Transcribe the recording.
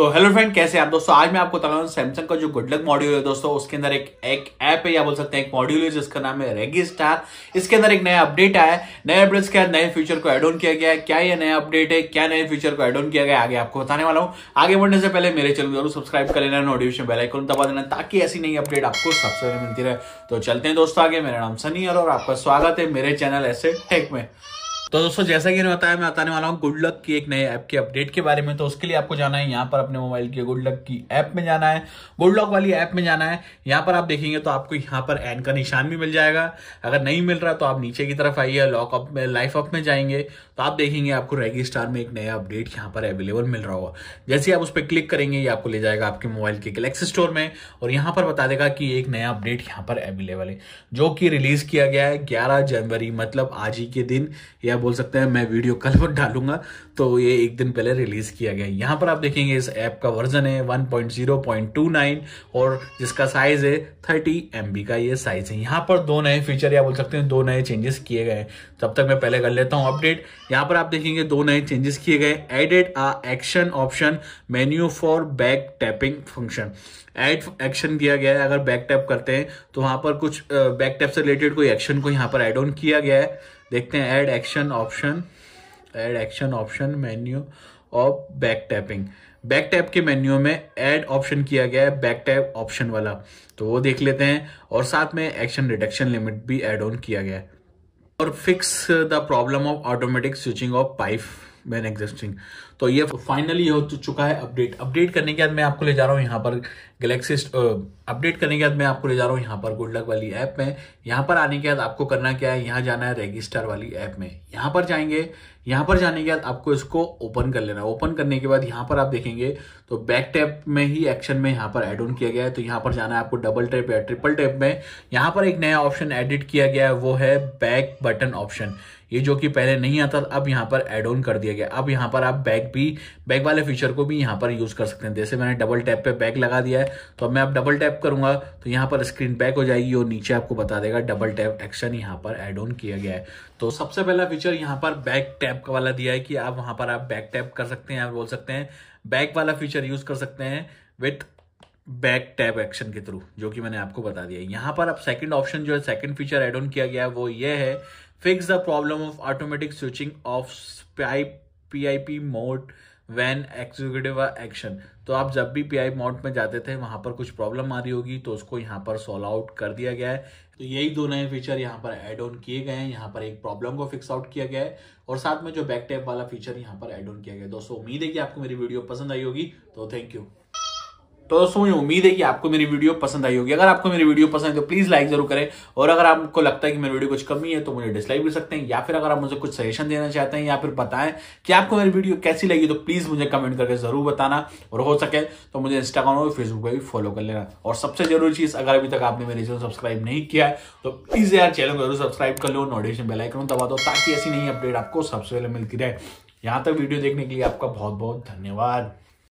तो hello friend कैसे आप दोस्तों आज मैं आपको बता रहा हूँ सैमसंग का जो गुड लक मॉड्यूल है दोस्तों उसके अंदर एक एक ऐप है या बोल सकते हैं एक मॉड्यूल है जिसका नाम है रेगी स्टार इसके अंदर एक नया अपडेट आया है नए अपडेट्स के नए फीचर को एड ऑन किया गया है क्या ये नया अपडेट है क्या नए फीचर को एड ऑन किया गया आगे आपको बताने वाला हूँ आगे बढ़ने से पहले मेरे चैनल जरूर सब्सक्राइब कर लेना नोटिफिकेशन बेलाइकन दबा देना ताकि ऐसी नई अपडेट आपको सबसे पहले मिलती रहे तो चलते हैं दोस्तों आगे मेरा नाम सनी और आपका स्वागत है मेरे चैनल ऐसे टेक में तो दोस्तों जैसा कि मैंने बताया मैं बताने वाला हूँ गुड लक की एक नए ऐप के अपडेट के बारे में तो उसके लिए आपको जाना है यहाँ पर अपने मोबाइल के गुड लक की ऐप में जाना है गुड लक वाली ऐप में जाना है यहाँ पर आप देखेंगे तो आपको यहाँ पर एन का निशान भी मिल जाएगा अगर नहीं मिल रहा तो आप नीचे की तरफ आइए लॉकअप में लाइफ अप में जाएंगे तो आप देखेंगे आपको रेगी स्टार में एक नया अपडेट यहाँ पर अवेलेबल मिल रहा होगा जैसे आप उस पर क्लिक करेंगे ये आपको ले जाएगा आपके मोबाइल के गलेक्सी स्टोर में और यहाँ पर बता देगा कि एक नया अपडेट यहाँ पर अवेलेबल है जो कि रिलीज किया गया है ग्यारह जनवरी मतलब आज ही के दिन यह बोल सकते हैं मैं वीडियो कल पर डालूंगा तो ये एक दिन पहले रिलीज किया गया यहां पर आप देखेंगे इस ऐप का वर्जन है 1.0.29 और जिसका साइज है 30 एम का ये साइज है यहां पर दो नए फीचर या बोल सकते हैं दो नए चेंजेस किए गए तब तक मैं पहले कर लेता हूं अपडेट यहां पर आप देखेंगे दो नए चेंजेस किए गए added a action option menu for back tapping function add action दिया गया है अगर बैक टैप करते हैं तो वहां पर कुछ बैक टैप से रिलेटेड कोई एक्शन को यहाँ पर एड ऑन किया गया है देखते हैं add action option add action option menu of back tapping back tap के मेन्यू में ऐड ऑप्शन किया गया है बैक टैप ऑप्शन वाला तो वो देख लेते हैं और साथ में एक्शन रिडक्शन लिमिट भी एड ऑन किया गया है और fix the problem of automatic switching of pipe man existing तो ये फाइनली हो चुका है अपडेट अपडेट करने के बाद मैं आपको ले जा रहा हूँ यहाँ पर गैलेक्सी अपडेट करने के बाद मैं आपको ले जा रहा हूँ यहाँ पर गुड लक वाली ऐप में यहाँ पर आने के बाद आपको करना क्या है यहाँ जाना है रजिस्टर वाली ऐप में यहाँ पर जाएंगे यहाँ पर जाने के बाद आपको इसको ओपन कर लेना है ओपन करने के बाद यहाँ पर आप देखेंगे तो बैक टैप में ही एक्शन में यहाँ पर एड ऑन किया गया है तो यहाँ पर जाना है आपको डबल टैप या ट्रिपल टैप में यहाँ पर एक नया ऑप्शन एडिट किया गया है वो है बैक बटन ऑप्शन ये जो कि पहले नहीं आता अब यहाँ पर एड ऑन कर दिया गया अब यहाँ पर आप बैक भी बैक वाले फीचर को भी यहाँ पर यूज कर सकते हैं जैसे मैंने डबल टैप पे बैक लगा दिया है तो मैं अब डबल टैप करूंगा तो यहाँ पर स्क्रीन बैक हो जाएगी और नीचे आपको बता देगा डबल टैप एक्शन यहाँ पर एड ऑन किया गया है तो सबसे पहला फीचर यहाँ पर बैक टैप का वाला दिया है कि आप वहां पर आप बैक टैप कर सकते हैं बोल सकते हैं बैक वाला फीचर यूज कर सकते हैं विथ बैक टैप एक्शन के थ्रू जो कि मैंने आपको बता दिया यहां पर अब सेकंड ऑप्शन जो है सेकंड फीचर एड ऑन किया गया है वो ये है fix the problem of automatic switching of pipe PIP mode when executive action तो आप जब भी पीआई मोड में जाते थे वहां पर कुछ प्रॉब्लम आ रही होगी तो उसको यहाँ पर सॉल्व आउट कर दिया गया है तो यही दो नए फीचर यहाँ पर एड ऑन किए गए हैं यहाँ पर एक प्रॉब्लम को फिक्स आउट किया गया है और साथ में जो बैक टैप वाला फीचर यहाँ पर एड ऑन किया गया है दोस्तों उम्मीद है कि आपको मेरी वीडियो पसंद आई होगी तो थैंक यू तो दोस्तों मुझे उम्मीद है कि आपको मेरी वीडियो पसंद आई होगी अगर आपको मेरी वीडियो पसंद है तो प्लीज लाइक जरूर करें और अगर आपको लगता है कि मेरी वीडियो कुछ कमी है तो मुझे डिसलाइक भी सकते हैं या फिर अगर आप मुझे कुछ सजेशन देना चाहते हैं या फिर बताएं कि आपको मेरी वीडियो कैसी लगी तो प्लीज मुझे कमेंट करके जरूर बताना और हो सके तो मुझे इंस्टाग्राम और फेसबुक पर भी फॉलो कर लेना और सबसे जरूरी चीज अगर अभी तक आपने मेरे चैनल सब्सक्राइब नहीं किया है तो प्लीज यार चैनल को जरूर सब्सक्राइब कर लो नोटिफिकेशन बेलाइकन दबा दो ताकि ऐसी नई अपडेट आपको सबसे पहले मिलती रहे यहाँ तक वीडियो देखने के लिए आपका बहुत बहुत धन्यवाद